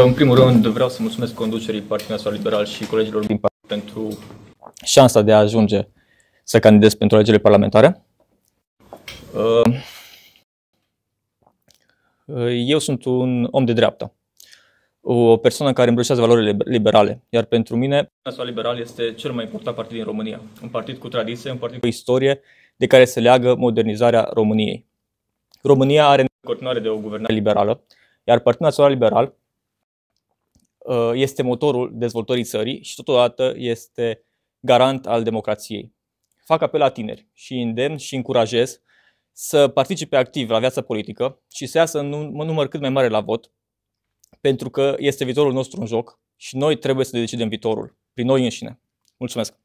În primul rând vreau să mulțumesc conducerii Partidului Național Liberal și colegilor din partid pentru șansa de a ajunge să candidez pentru alegerile parlamentare. Uh, eu sunt un om de dreapta, o persoană care îmbrășează valorile liberale, iar pentru mine Partidul Național Liberal este cel mai important partid din România, un partid cu tradiție, un partid cu istorie de care se leagă modernizarea României. România are în continuare de o guvernare liberală, iar Partidul Național Liberal Uh, este motorul dezvoltării țării și totodată este garant al democrației. Fac apel la tineri și îndemn și încurajez să participe activ la viața politică și să iasă în număr cât mai mare la vot, pentru că este viitorul nostru în joc și noi trebuie să ne decidem viitorul, prin noi înșine. Mulțumesc!